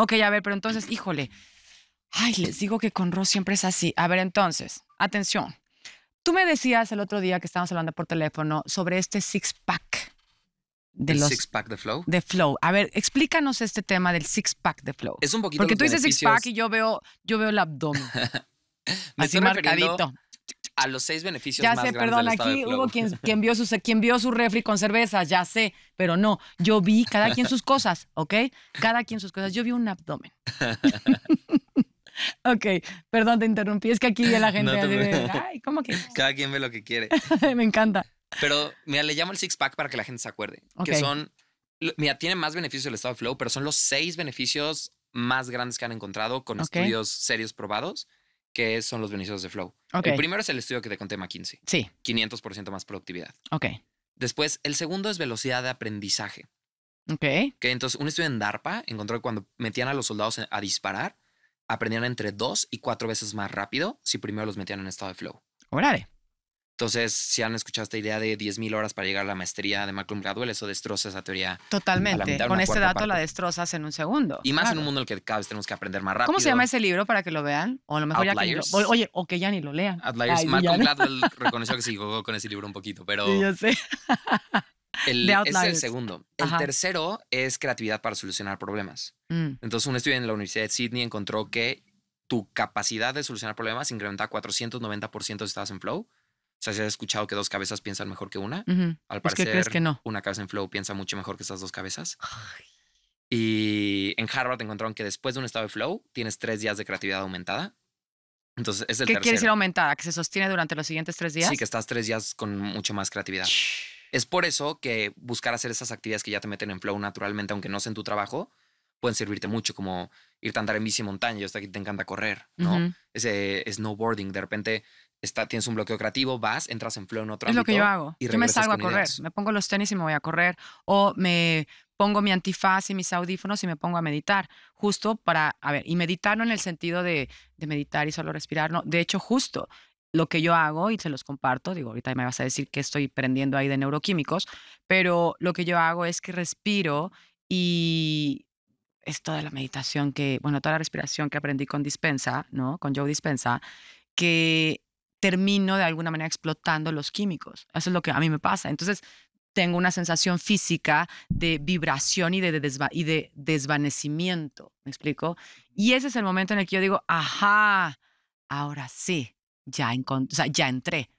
Ok, a ver, pero entonces, híjole. Ay, les digo que con Ross siempre es así. A ver, entonces, atención. Tú me decías el otro día que estábamos hablando por teléfono sobre este six-pack. De los, six pack de flow. De flow. A ver, explícanos este tema del six pack de flow. Es un poquito. Porque tú dices six pack y yo veo, yo veo el abdomen. así marcadito a los seis beneficios ya sé, perdón, aquí hubo quien, quien, vio su quien vio su refri con cerveza, ya sé, pero no, yo vi cada quien sus cosas, ¿ok? Cada quien sus cosas, yo vi un abdomen. ok, perdón, te interrumpí, es que aquí la gente ay, ¿cómo que? Cada quien ve lo que quiere. Me encanta. Pero, mira, le llamo el six pack para que la gente se acuerde, que son, mira, tiene más beneficios el estado de flow, pero son los seis beneficios más grandes que han encontrado con estudios serios probados que son los beneficios de Flow. El primero es el estudio que te conté McKinsey. Sí. 500% más productividad. Ok. Después, el segundo es velocidad de aprendizaje. Ok. Que entonces un estudio en DARPA encontró que cuando metían a los soldados a disparar, aprendían entre dos y cuatro veces más rápido si primero los metían en estado de flow. Órale. Entonces, si han escuchado esta idea de 10.000 horas para llegar a la maestría de Malcolm Gladwell, eso destroza esa teoría. Totalmente. Con este dato la destrozas en un segundo. Y más en un mundo en el que cada vez tenemos que aprender más rápido. ¿Cómo se llama ese libro para que lo vean? O a lo mejor Oye, o que ya ni lo lean. Malcolm Gladwell reconoció que se equivocó con ese libro un poquito, pero... Sí, yo sé. El, es el segundo. El tercero es creatividad para solucionar problemas. Mm. Entonces, un estudio en la Universidad de Sydney encontró que tu capacidad de solucionar problemas incrementa 490% si estás en flow o sea, has escuchado que dos cabezas piensan mejor que una, al parecer una cabeza en flow piensa mucho mejor que esas dos cabezas. Y en Harvard encontraron que después de un estado de flow tienes tres días de creatividad aumentada. Entonces, es el ¿Qué quiere decir aumentada? ¿Que se sostiene durante los siguientes tres días? Sí, que estás tres días con mucho más creatividad. es por eso que buscar hacer esas actividades que ya te meten en flow naturalmente, aunque no sea en tu trabajo, pueden servirte mucho, como irte a andar en bici montaña. Yo hasta aquí te encanta correr, ¿no? Ese snowboarding, de repente está, tienes un bloqueo creativo, vas, entras en flow en otro Es lo que yo hago. Y yo me salgo a correr, me pongo los tenis y me voy a correr. O me pongo mi antifaz y mis audífonos y me pongo a meditar. Justo para, a ver, y meditar no en el sentido de, de meditar y solo respirar, no. De hecho, justo lo que yo hago y se los comparto, digo, ahorita me vas a decir que estoy prendiendo ahí de neuroquímicos, pero lo que yo hago es que respiro y es toda la meditación que, bueno, toda la respiración que aprendí con Dispensa, ¿no? Con Joe Dispensa, que termino de alguna manera explotando los químicos. Eso es lo que a mí me pasa. Entonces, tengo una sensación física de vibración y de, desvanecimiento, ¿me explico? Y ese es el momento en el que yo digo, ajá, ahora sí, ya, ya entré.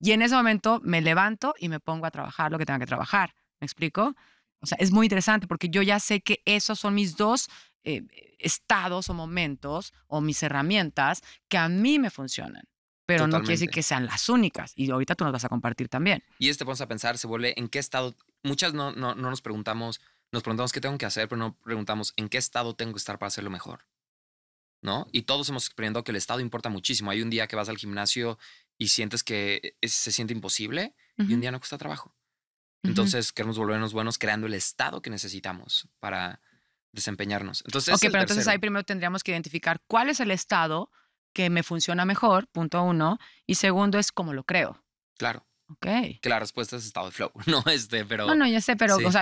Y en ese momento me levanto y me pongo a trabajar lo que tenga que trabajar, ¿me explico? O sea, es muy interesante porque yo ya sé que esos son mis dos eh, estados o momentos o mis herramientas que a mí me funcionan pero no quiere decir que sean las únicas. Y ahorita tú nos vas a compartir también. Y este vamos a pensar, se vuelve en qué estado. Muchas no, no, nos preguntamos, nos preguntamos qué tengo que hacer, pero no preguntamos en qué estado tengo que estar para hacerlo mejor. ¿No? Y todos hemos experimentado que el estado importa muchísimo. Hay un día que vas al gimnasio y sientes que se siente imposible y un día no cuesta trabajo. Entonces queremos volvernos buenos creando el estado que necesitamos para desempeñarnos. Entonces, ok, pero entonces ahí primero tendríamos que identificar cuál es el estado que me funciona mejor, punto uno. Y segundo es cómo lo creo. Claro. Ok. Que la respuesta es estado de flow, ¿no? Este, pero. No, no, ya sé, pero, o,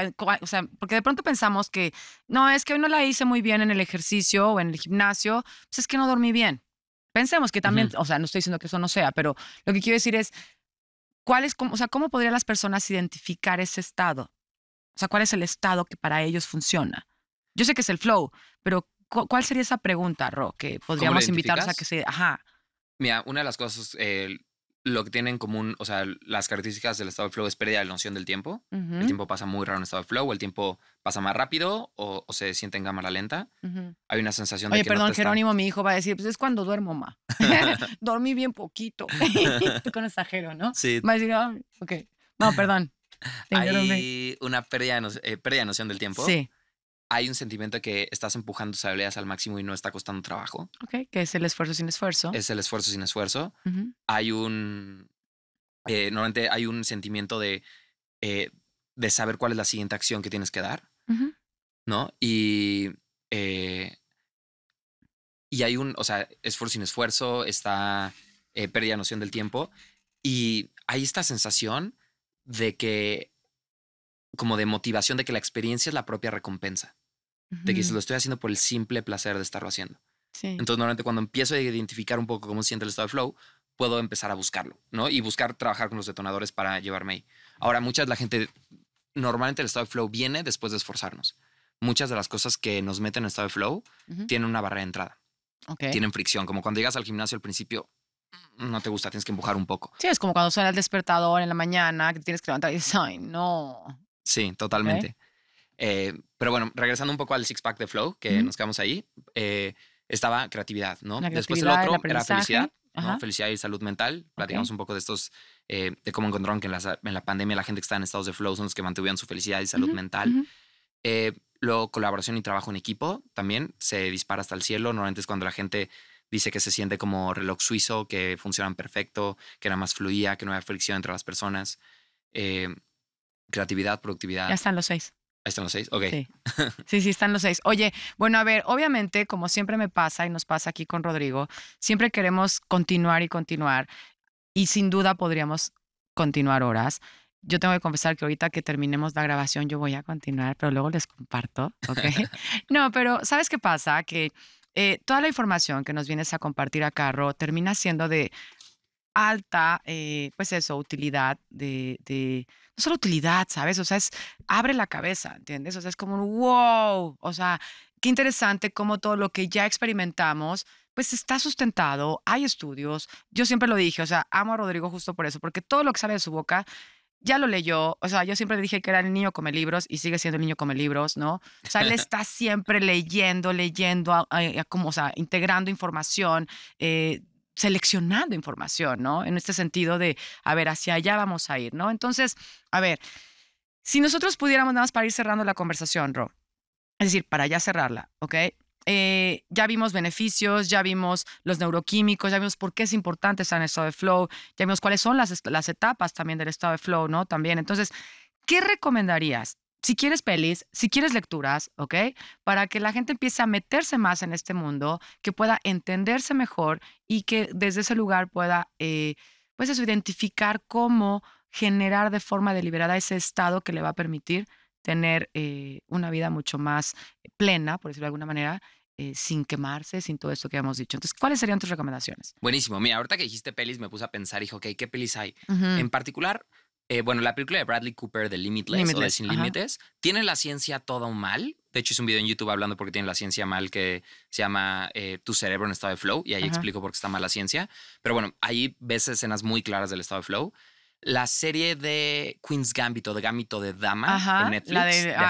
sea, porque de pronto pensamos que, no, es que hoy no la hice muy bien en el ejercicio o en el gimnasio, pues es que no dormí bien. Pensemos que también, o sea, no estoy diciendo que eso no sea, pero lo que quiero decir es, ¿cuál es, o sea, cómo podrían las personas identificar ese estado? O sea, ¿cuál es el estado que para ellos funciona? Yo sé que es el flow, pero ¿Cuál sería esa pregunta, Ro? Que podríamos invitarlos a que se. Ajá. Mira, una de las cosas, lo que tienen en común, o sea, las características del estado de flow es pérdida de la noción del tiempo. El tiempo pasa muy raro en estado de flow, o el tiempo pasa más rápido o, se siente en cámara lenta. Hay una sensación de que. Oye, perdón, Jerónimo, mi hijo va a decir: Pues es cuando duermo, ma. Dormí bien poquito. Con exagero, ¿no? Sí. Va a decir: ah, Ok. No, perdón. Hay una pérdida de, eh, pérdida de noción del tiempo. Sí hay un sentimiento de que estás empujando tus habilidades al máximo y no está costando trabajo. Ok, que es el esfuerzo sin esfuerzo. Es el esfuerzo sin esfuerzo. Hay un, eh, normalmente hay un sentimiento de, eh, de saber cuál es la siguiente acción que tienes que dar, ¿no? Y, eh, y hay un, o sea, esfuerzo sin esfuerzo, está pérdida de noción del tiempo y hay esta sensación de que como de motivación de que la experiencia es la propia recompensa de que lo estoy haciendo por el simple placer de estarlo haciendo. Entonces, normalmente cuando empiezo a identificar un poco cómo se siente el estado de flow, puedo empezar a buscarlo, ¿no? Y buscar trabajar con los detonadores para llevarme ahí. Ahora, muchas de la gente, normalmente el estado de flow viene después de esforzarnos. Muchas de las cosas que nos meten en estado de flow tienen una barrera de entrada. Tienen fricción, como cuando llegas al gimnasio al principio, no te gusta, tienes que empujar un poco. Sí, es como cuando suena el despertador en la mañana, que tienes que levantar y dices, ay, no. Sí, totalmente. Eh, pero bueno, regresando un poco al six pack de flow, que nos quedamos ahí, eh, estaba creatividad, ¿no? Después el otro era felicidad, felicidad y salud mental. Platicamos un poco de estos, eh, de cómo encontraron que en la, pandemia la gente que está en estados de flow son los que mantuvieron su felicidad y salud mental. luego, colaboración y trabajo en equipo también se dispara hasta el cielo. Normalmente es cuando la gente dice que se siente como reloj suizo, que funcionan perfecto, que era más fluida, que no había fricción entre las personas. creatividad, productividad. Ya están los seis. Ahí están los seis, ok. Sí. sí. están los seis. Oye, bueno, a ver, obviamente, como siempre me pasa y nos pasa aquí con Rodrigo, siempre queremos continuar y continuar. Y sin duda podríamos continuar horas. Yo tengo que confesar que ahorita que terminemos la grabación yo voy a continuar, pero luego les comparto, ¿ok? no, pero ¿sabes qué pasa? Que eh, toda la información que nos vienes a compartir a carro termina siendo de alta, eh, pues eso, utilidad de, no solo utilidad, ¿sabes? O sea, es, abre la cabeza, ¿entiendes? O sea, es como un wow, o sea, qué interesante cómo todo lo que ya experimentamos, pues está sustentado, hay estudios, yo siempre lo dije, o sea, amo a Rodrigo justo por eso, porque todo lo que sale de su boca... Ya lo leyó, o sea, yo siempre le dije que era el niño come libros y sigue siendo el niño come libros, ¿no? O sea, él está siempre leyendo, leyendo, como, o sea, integrando información, eh, seleccionando información, ¿no? En este sentido de, a ver, hacia allá vamos a ir, ¿no? Entonces, a ver, si nosotros pudiéramos nada más para ir cerrando la conversación, Ro, es decir, para ya cerrarla, ¿ok? Eh, ya vimos beneficios, ya vimos los neuroquímicos, ya vimos por qué es importante estar en estado de flow, ya vimos cuáles son las, las etapas también del estado de flow, ¿no? También, entonces, ¿qué recomendarías si quieres pelis, si quieres lecturas, ¿ok? Para que la gente empiece a meterse más en este mundo, que pueda entenderse mejor y que desde ese lugar pueda, eh, pues eso, identificar cómo generar de forma deliberada ese estado que le va a permitir tener eh, una vida mucho más eh, plena, por decirlo de alguna manera, sin quemarse, sin todo esto que hemos dicho. Entonces, ¿cuáles serían tus recomendaciones? Buenísimo. Mira, ahorita que dijiste pelis, me puse a pensar, hijo, ok, ¿qué pelis hay? En particular, eh, bueno, la película de Bradley Cooper de Limitless, o de Sin Límites tiene la ciencia todo mal. De hecho, es un video en YouTube hablando porque tiene la ciencia mal que se llama eh, Tu cerebro en estado de flow y ahí explico por qué está mal la ciencia. Pero bueno, ahí ves escenas muy claras del estado de flow. La serie de Queen's Gambito, de Gambito de Dama en Netflix. Ah,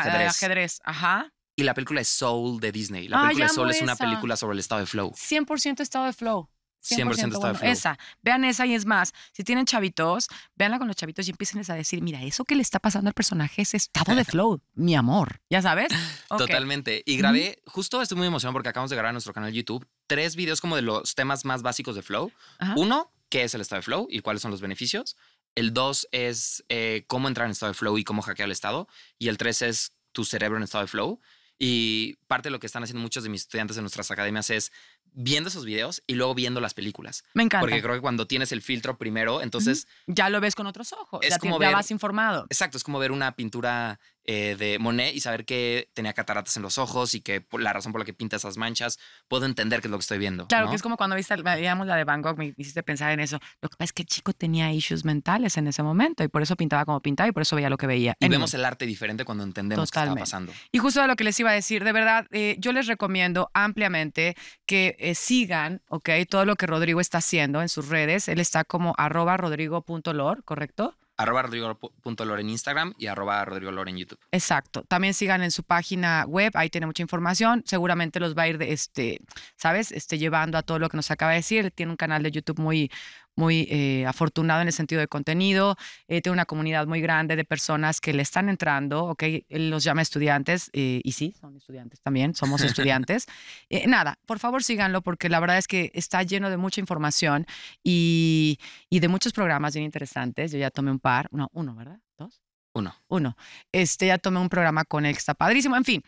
la de, ajedrez. Ajá. Y la película de Soul de Disney. La ah, película de Soul es una película sobre el estado de flow. 100% estado de flow. 100%, de flow. Esa, vean esa y es más, si tienen chavitos, véanla con los chavitos y empiecen a decir, mira, eso que le está pasando al personaje es estado de flow, mi amor, ya sabes. Totalmente. Y grabé, justo estoy muy emocionado porque acabamos de grabar en nuestro canal YouTube tres videos como de los temas más básicos de flow. Uno, ¿qué es el estado de flow y cuáles son los beneficios? El dos es eh, cómo entrar en estado de flow y cómo hackear el estado. Y el tres es tu cerebro en estado de flow. Y parte de lo que están haciendo muchos de mis estudiantes en nuestras academias es viendo esos videos y luego viendo las películas. Me encanta. Porque creo que cuando tienes el filtro primero, entonces... Ya lo ves con otros ojos, como ya vas informado. Exacto, es como ver una pintura eh, de Monet y saber que tenía cataratas en los ojos y que la razón por la que pinta esas manchas, puedo entender qué es lo que estoy viendo. Claro, que es como cuando viste, digamos, la de Van Gogh, me hiciste pensar en eso. Lo que pasa es que el chico tenía issues mentales en ese momento y por eso pintaba como pintaba y por eso veía lo que veía. Y vemos el arte diferente cuando entendemos qué está pasando. Y justo de lo que les iba a decir, de verdad, eh, yo les recomiendo ampliamente que eh, sigan, ¿ok? Todo lo que Rodrigo está haciendo en sus redes. Él está como arroba rodrigo.lor, ¿correcto? arroba rodrigo.lore en Instagram y arroba Rodrigo en YouTube. Exacto. También sigan en su página web, ahí tiene mucha información. Seguramente los va a ir, de este, ¿sabes? Este, llevando a todo lo que nos acaba de decir. Tiene un canal de YouTube muy, muy eh, afortunado en el sentido de contenido, eh, tiene una comunidad muy grande de personas que le están entrando, ¿ok? Los llama estudiantes, eh, y sí, son estudiantes también, somos estudiantes. Eh, nada, por favor síganlo porque la verdad es que está lleno de mucha información y, y de muchos programas bien interesantes. Yo ya tomé un par, no, uno, ¿verdad? ¿Dos? Uno. Uno. Este, ya tomé un programa con él que está padrísimo. En fin,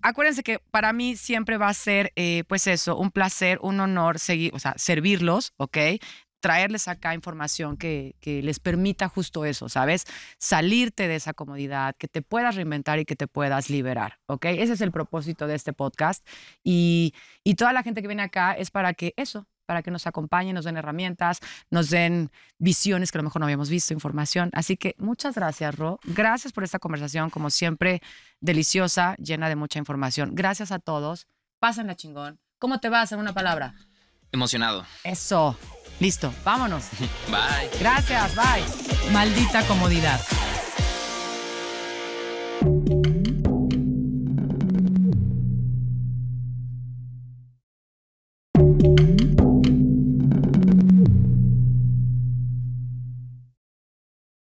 acuérdense que para mí siempre va a ser, pues eso, un placer, un honor seguir, o sea, servirlos, ¿ok? traerles acá información que, les permita justo eso, ¿sabes? Salirte de esa comodidad, que te puedas reinventar y que te puedas liberar, ¿ok? Ese es el propósito de este podcast. Y, y toda la gente que viene acá es para que eso, para que nos acompañen, nos den herramientas, nos den visiones que a lo mejor no habíamos visto, información. Así que muchas gracias, Ro. Gracias por esta conversación, como siempre, deliciosa, llena de mucha información. Gracias a todos. Pásenla chingón. ¿Cómo te vas en una palabra? Emocionado. Eso. Listo, vámonos. Bye. Gracias, bye. Maldita comodidad.